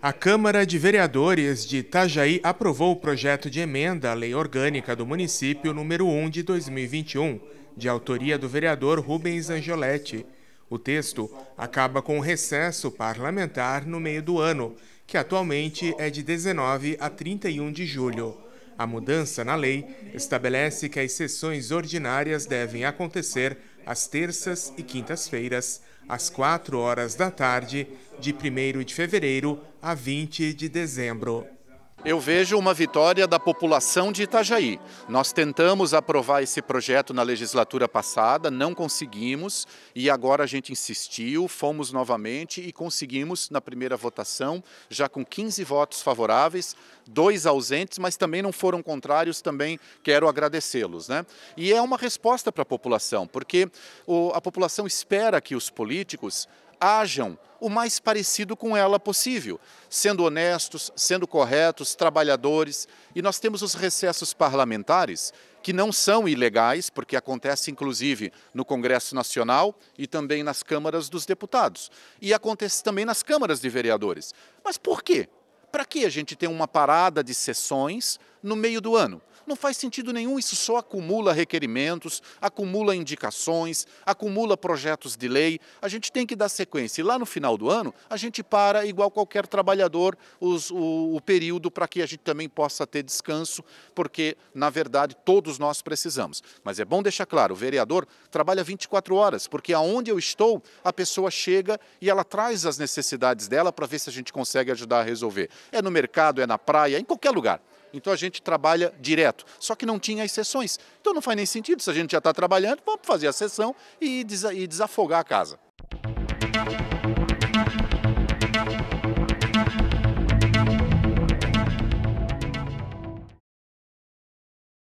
A Câmara de Vereadores de Itajaí aprovou o projeto de emenda à Lei Orgânica do Município número 1 de 2021, de autoria do vereador Rubens Angioletti. O texto acaba com o recesso parlamentar no meio do ano, que atualmente é de 19 a 31 de julho. A mudança na lei estabelece que as sessões ordinárias devem acontecer às terças e quintas-feiras, às 4 horas da tarde, de 1 de fevereiro a 20 de dezembro. Eu vejo uma vitória da população de Itajaí. Nós tentamos aprovar esse projeto na legislatura passada, não conseguimos e agora a gente insistiu, fomos novamente e conseguimos na primeira votação, já com 15 votos favoráveis, dois ausentes, mas também não foram contrários, também quero agradecê-los. Né? E é uma resposta para a população, porque a população espera que os políticos ajam o mais parecido com ela possível, sendo honestos, sendo corretos, trabalhadores. E nós temos os recessos parlamentares, que não são ilegais, porque acontece inclusive no Congresso Nacional e também nas câmaras dos deputados. E acontece também nas câmaras de vereadores. Mas por quê? Para que a gente tem uma parada de sessões no meio do ano? Não faz sentido nenhum, isso só acumula requerimentos, acumula indicações, acumula projetos de lei. A gente tem que dar sequência. E lá no final do ano, a gente para, igual qualquer trabalhador, os, o, o período para que a gente também possa ter descanso, porque, na verdade, todos nós precisamos. Mas é bom deixar claro: o vereador trabalha 24 horas, porque aonde eu estou, a pessoa chega e ela traz as necessidades dela para ver se a gente consegue ajudar a resolver. É no mercado, é na praia, em qualquer lugar. Então a gente trabalha direto. Só que não tinha as sessões. Então não faz nem sentido. Se a gente já está trabalhando, vamos fazer a sessão e, e desafogar a casa.